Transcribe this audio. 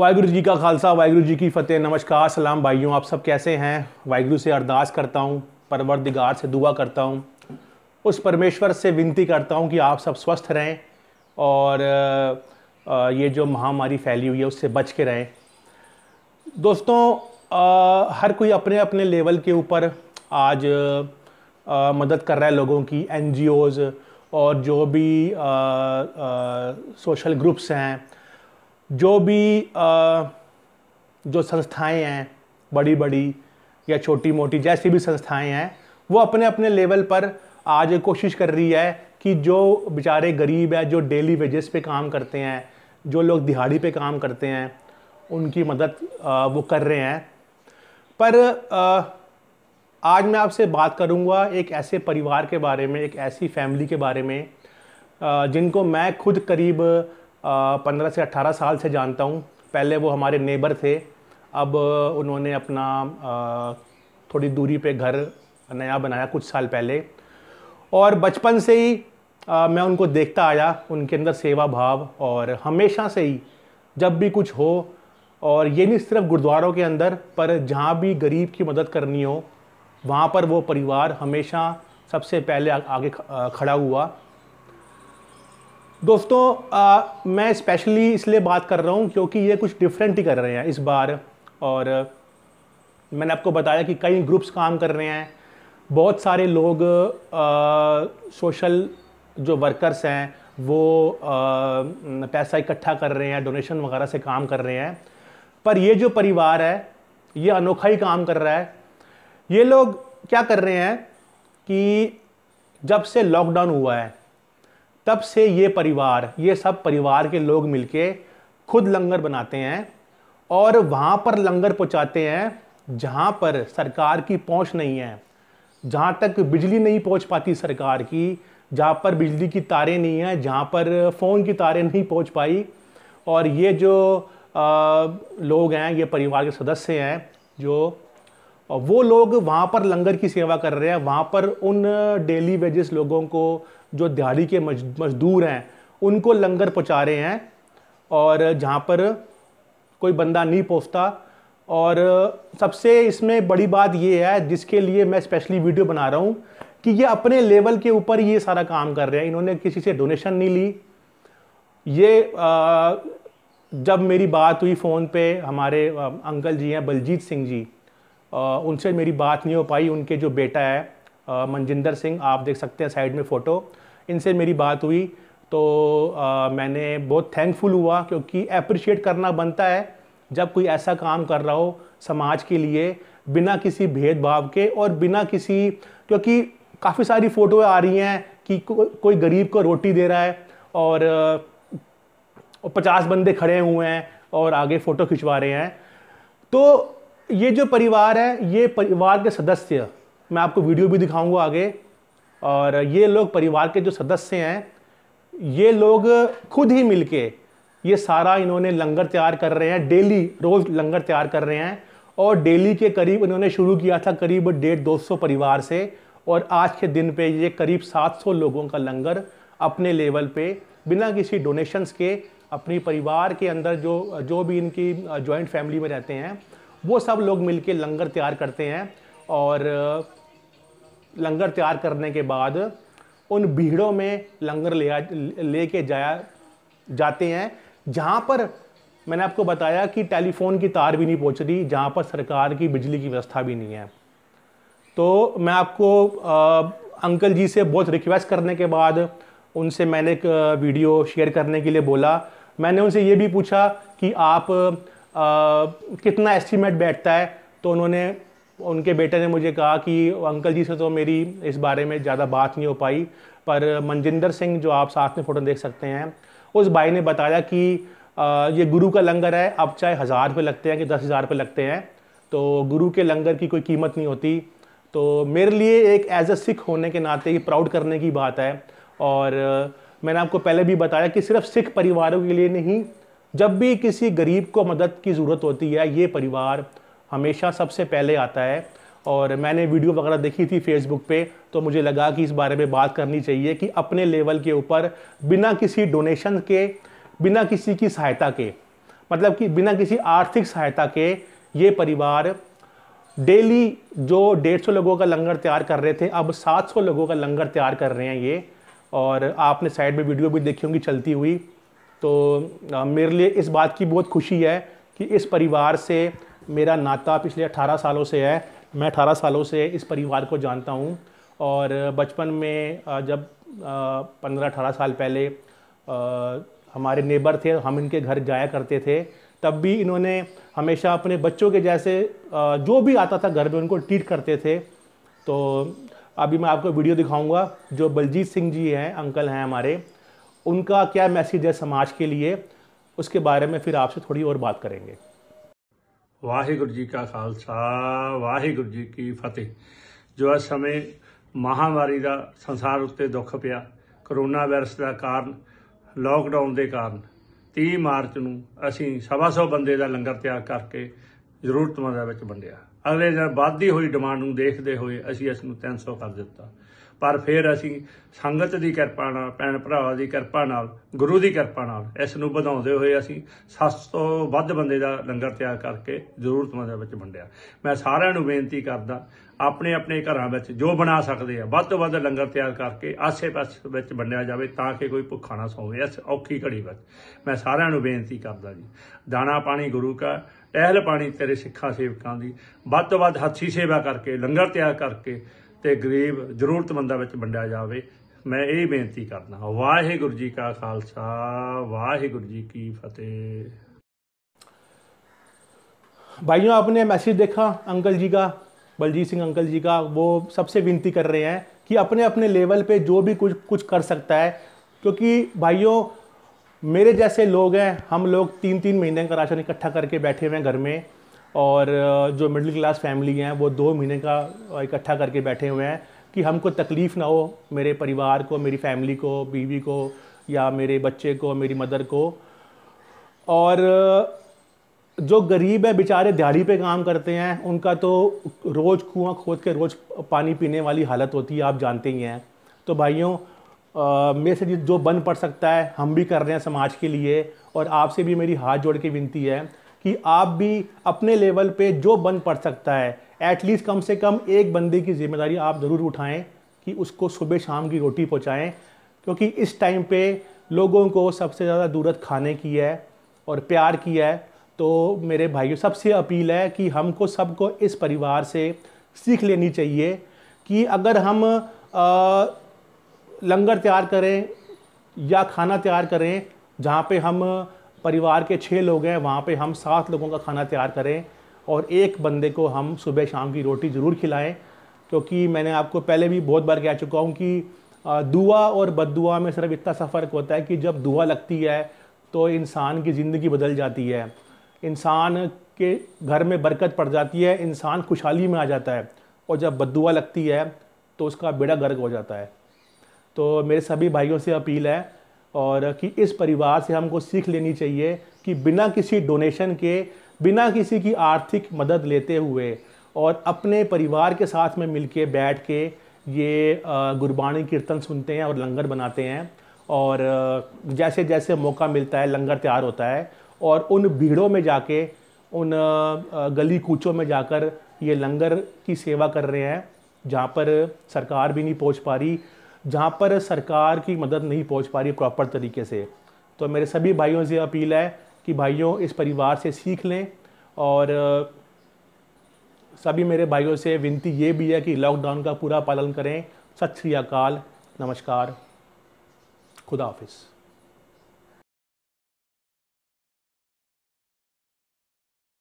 वाहगुरु जी का खालसा वाहगुरु जी की फतेह नमस्कार सलाम भाइयों आप सब कैसे हैं वाहगुरु से अरदास करता हूँ परवरदिगार से दुआ करता हूँ उस परमेश्वर से विनती करता हूँ कि आप सब स्वस्थ रहें और ये जो महामारी फैली हुई है उससे बच के रहें दोस्तों हर कोई अपने अपने लेवल के ऊपर आज मदद कर रहा है लोगों की एन और जो भी सोशल ग्रुप्स हैं जो भी आ, जो संस्थाएं हैं बड़ी बड़ी या छोटी मोटी जैसी भी संस्थाएं हैं वो अपने अपने लेवल पर आज कोशिश कर रही है कि जो बेचारे गरीब है जो डेली वेजेस पे काम करते हैं जो लोग दिहाड़ी पे काम करते हैं उनकी मदद आ, वो कर रहे हैं पर आ, आज मैं आपसे बात करूंगा एक ऐसे परिवार के बारे में एक ऐसी फैमिली के बारे में जिनको मैं खुद करीब पंद्रह से अट्ठारह साल से जानता हूँ पहले वो हमारे नेबर थे अब उन्होंने अपना थोड़ी दूरी पे घर नया बनाया कुछ साल पहले और बचपन से ही मैं उनको देखता आया उनके अंदर सेवा भाव और हमेशा से ही जब भी कुछ हो और ये नहीं सिर्फ गुरुद्वारों के अंदर पर जहाँ भी गरीब की मदद करनी हो वहाँ पर वो परिवार हमेशा सबसे पहले आगे खड़ा हुआ दोस्तों आ, मैं स्पेशली इसलिए बात कर रहा हूँ क्योंकि ये कुछ डिफरेंट ही कर रहे हैं इस बार और मैंने आपको बताया कि कई ग्रुप्स काम कर रहे हैं बहुत सारे लोग आ, सोशल जो वर्कर्स हैं वो आ, पैसा इकट्ठा कर रहे हैं डोनेशन वगैरह से काम कर रहे हैं पर ये जो परिवार है ये अनोखा ही काम कर रहा है ये लोग क्या कर रहे हैं कि जब से लॉकडाउन हुआ है तब से ये परिवार ये सब परिवार के लोग मिलके खुद लंगर बनाते हैं और वहाँ पर लंगर पहुँचाते हैं जहाँ पर सरकार की पहुँच नहीं है जहाँ तक बिजली नहीं पहुँच पाती सरकार की जहाँ पर बिजली की तारें नहीं हैं जहाँ पर फ़ोन की तारें नहीं पहुँच पाई और ये जो आ, लोग हैं ये परिवार के सदस्य हैं जो वो लोग वहाँ पर लंगर की सेवा कर रहे हैं वहाँ पर उन डेली वेजेस लोगों को जो दिहाड़ी के मजदूर हैं उनको लंगर पहुँचा रहे हैं और जहाँ पर कोई बंदा नहीं पहुँचता और सबसे इसमें बड़ी बात ये है जिसके लिए मैं स्पेशली वीडियो बना रहा हूँ कि ये अपने लेवल के ऊपर ये सारा काम कर रहे हैं इन्होंने किसी से डोनेशन नहीं ली ये आ, जब मेरी बात हुई फ़ोन पे हमारे अंकल जी हैं बलजीत सिंह जी उनसे मेरी बात नहीं हो पाई उनके जो बेटा है मनजिंदर सिंह आप देख सकते हैं साइड में फ़ोटो इनसे मेरी बात हुई तो आ, मैंने बहुत थैंकफुल हुआ क्योंकि अप्रिशिएट करना बनता है जब कोई ऐसा काम कर रहा हो समाज के लिए बिना किसी भेदभाव के और बिना किसी क्योंकि काफ़ी सारी फ़ोटोएँ आ रही हैं कि को, कोई गरीब को रोटी दे रहा है और पचास बंदे खड़े हुए हैं और आगे फ़ोटो खिंचवा रहे हैं तो ये जो परिवार है ये परिवार के सदस्य मैं आपको वीडियो भी दिखाऊंगा आगे और ये लोग परिवार के जो सदस्य हैं ये लोग खुद ही मिलके ये सारा इन्होंने लंगर तैयार कर रहे हैं डेली रोज़ लंगर तैयार कर रहे हैं और डेली के करीब इन्होंने शुरू किया था करीब डेढ़ दो सौ परिवार से और आज के दिन पे ये करीब सात सौ लोगों का लंगर अपने लेवल पे बिना किसी डोनेशंस के अपनी परिवार के अंदर जो जो भी इनकी जॉइंट फैमिली में रहते हैं वो सब लोग मिलके लंगर तैयार करते हैं और लंगर तैयार करने के बाद उन भीड़ों में लंगर ले लेके जाया जाते हैं जहाँ पर मैंने आपको बताया कि टेलीफोन की तार भी नहीं पहुँच रही जहाँ पर सरकार की बिजली की व्यवस्था भी नहीं है तो मैं आपको आ, अंकल जी से बहुत रिक्वेस्ट करने के बाद उनसे मैंने एक वीडियो शेयर करने के लिए बोला मैंने उनसे ये भी पूछा कि आप कितना एस्टीमेट बैठता है तो उन्होंने उनके बेटे ने मुझे कहा कि अंकल जी से तो मेरी इस बारे में ज़्यादा बात नहीं हो पाई पर मनजिंदर सिंह जो आप साथ में फ़ोटो देख सकते हैं उस भाई ने बताया कि ये गुरु का लंगर है अब चाहे हज़ार रुपये लगते हैं कि दस हज़ार रुपये लगते हैं तो गुरु के लंगर की कोई कीमत नहीं होती तो मेरे लिए एक एज अ सिख होने के नाते ही प्राउड करने की बात है और मैंने आपको पहले भी बताया कि सिर्फ सिख परिवारों के लिए नहीं जब भी किसी गरीब को मदद की ज़रूरत होती है ये परिवार हमेशा सबसे पहले आता है और मैंने वीडियो वगैरह देखी थी फेसबुक पे तो मुझे लगा कि इस बारे में बात करनी चाहिए कि अपने लेवल के ऊपर बिना किसी डोनेशन के बिना किसी की सहायता के मतलब कि बिना किसी आर्थिक सहायता के ये परिवार डेली जो डेढ़ सौ लोगों का लंगर तैयार कर रहे थे अब सात सौ लोगों का लंगर तैयार कर रहे हैं ये और आपने साइड में वीडियो भी देखी होंगी चलती हुई तो मेरे लिए इस बात की बहुत खुशी है कि इस परिवार से मेरा नाता पिछले 18 सालों से है मैं 18 सालों से इस परिवार को जानता हूँ और बचपन में जब पंद्रह अठारह साल पहले हमारे नेबर थे हम इनके घर जाया करते थे तब भी इन्होंने हमेशा अपने बच्चों के जैसे जो भी आता था घर में उनको ट्रीट करते थे तो अभी मैं आपको वीडियो दिखाऊंगा जो बलजीत सिंह जी हैं अंकल हैं हमारे उनका क्या मैसेज है समाज के लिए उसके बारे में फिर आपसे थोड़ी और बात करेंगे ਵਾਹਿਗੁਰੂ ਜੀ ਕਾ ਖਾਲਸਾ ਵਾਹਿਗੁਰੂ ਜੀ ਕੀ ਫਤਿਹ ਜੋ ਇਸ ਸਮੇਂ ਮਹਾਮਾਰੀ ਦਾ ਸੰਸਾਰ ਉੱਤੇ ਦੁੱਖ ਪਿਆ ਕਰੋਨਾ ਵਾਇਰਸ ਦਾ ਕਾਰਨ ਲਾਕਡਾਊਨ ਦੇ ਕਾਰਨ 30 ਮਾਰਚ ਨੂੰ ਅਸੀਂ 750 ਬੰਦੇ ਦਾ ਲੰਗਰ ਤਿਆਰ ਕਰਕੇ ਜ਼ਰੂਰਤਮੰਦਾਂ ਵਿੱਚ ਵੰਡਿਆ ਅਗਲੇ ਦਿਨ ਵਾਧੀ ਹੋਈ ਡਿਮਾਂਡ ਨੂੰ ਦੇਖਦੇ ਹੋਏ ਅਸੀਂ ਇਸ ਨੂੰ 300 ਕਰ ਦਿੱਤਾ ਪਰ ਫਿਰ ਅਸੀਂ ਸੰਗਤ ਦੀ ਕਿਰਪਾ ਨਾਲ ਪੈਣ ਭਰਾਵਾਂ ਦੀ ਕਿਰਪਾ ਨਾਲ ਗੁਰੂ ਦੀ ਕਿਰਪਾ ਨਾਲ ਇਸ ਨੂੰ ਵਧਾਉਂਦੇ ਹੋਏ ਅਸੀਂ 700 ਤੋਂ ਵੱਧ ਬੰਦੇ ਦਾ ਲੰਗਰ ਤਿਆਰ ਕਰਕੇ ਜ਼ਰੂਰਤਮੰਦਾਂ ਦੇ ਵਿੱਚ ਵੰਡਿਆ ਮੈਂ ਸਾਰਿਆਂ ਨੂੰ ਬੇਨਤੀ ਕਰਦਾ ਆਪਣੇ ਆਪਣੇ ਘਰਾਂ ਵਿੱਚ ਜੋ ਬਣਾ ਸਕਦੇ ਆ ਵੱਧ ਤੋਂ ਵੱਧ ਲੰਗਰ ਤਿਆਰ ਕਰਕੇ ਆਸੇ-ਪਾਸੇ ਵਿੱਚ ਵੰਡਿਆ ਜਾਵੇ ਤਾਂ ਕਿ ਕੋਈ ਭੁੱਖਾ ਨਾ ਸੋਵੇ ਇਸ ਔਖੀ ਘੜੀ ਵਿੱਚ ਮੈਂ ਸਾਰਿਆਂ ਨੂੰ ਬੇਨਤੀ ਕਰਦਾ ਜੀ ਦਾਣਾ ਪਾਣੀ ਗੁਰੂ ਕਾ ਟਹਿਲ ਪਾਣੀ ਤੇਰੇ ਸਿੱਖਾਂ ਸੇਵਕਾਂ ਦੀ ਵੱਧ ਤੋਂ ਵੱਧ ਹੱਥੀ ਸੇਵਾ ਕਰਕੇ ਲੰਗਰ ਤਿਆਰ ਕਰਕੇ तो गरीब जरूरतमंद वंडिया जाए मैं यही बेनती करना वाहेगुरू जी का खालसा वाहेगुरू जी की फतेह भाइयों आपने मैसेज देखा अंकल जी का बलजीत सिंह अंकल जी का वो सबसे विनती कर रहे हैं कि अपने अपने लेवल पे जो भी कुछ कुछ कर सकता है क्योंकि भाइयों मेरे जैसे लोग हैं हम लोग तीन तीन महीने का राशन इकट्ठा करके बैठे हुए हैं घर में और जो मिडिल क्लास फैमिली हैं वो दो महीने का इकट्ठा करके बैठे हुए हैं कि हमको तकलीफ़ ना हो मेरे परिवार को मेरी फैमिली को बीवी को या मेरे बच्चे को मेरी मदर को और जो गरीब है बेचारे दिहाड़ी पे काम करते हैं उनका तो रोज़ कुआं खोद के रोज़ पानी पीने वाली हालत होती है आप जानते ही हैं तो भाइयों मेरे से जो बन पड़ सकता है हम भी कर रहे हैं समाज के लिए और आपसे भी मेरी हाथ जोड़ के विनती है कि आप भी अपने लेवल पे जो बन पड़ सकता है एटलीस्ट कम से कम एक बंदे की जिम्मेदारी आप ज़रूर उठाएं कि उसको सुबह शाम की रोटी पहुँचाएँ क्योंकि इस टाइम पे लोगों को सबसे ज़्यादा दूरत खाने की है और प्यार की है तो मेरे भाइयों सबसे अपील है कि हमको सबको इस परिवार से सीख लेनी चाहिए कि अगर हम आ, लंगर तैयार करें या खाना तैयार करें जहाँ पे हम परिवार के छः लोग हैं वहाँ पे हम सात लोगों का खाना तैयार करें और एक बंदे को हम सुबह शाम की रोटी ज़रूर खिलाएं क्योंकि मैंने आपको पहले भी बहुत बार कह चुका हूँ कि दुआ और बद में सिर्फ इतना सा फ़र्क होता है कि जब दुआ लगती है तो इंसान की ज़िंदगी बदल जाती है इंसान के घर में बरकत पड़ जाती है इंसान खुशहाली में आ जाता है और जब बददुआ लगती है तो उसका बेड़ा गर्क हो जाता है तो मेरे सभी भाइयों से अपील है और कि इस परिवार से हमको सीख लेनी चाहिए कि बिना किसी डोनेशन के बिना किसी की आर्थिक मदद लेते हुए और अपने परिवार के साथ में के बैठ के ये गुरबाणी कीर्तन सुनते हैं और लंगर बनाते हैं और जैसे जैसे मौका मिलता है लंगर तैयार होता है और उन भीड़ों में जाके उन गली कूचों में जाकर ये लंगर की सेवा कर रहे हैं जहाँ पर सरकार भी नहीं पहुँच पा रही जहाँ पर सरकार की मदद नहीं पहुँच पा रही प्रॉपर तरीके से तो मेरे सभी भाइयों से अपील है कि भाइयों इस परिवार से सीख लें और सभी मेरे भाइयों से विनती ये भी है कि लॉकडाउन का पूरा पालन करें सत श्री अकाल नमस्कार खुदा हाफिज़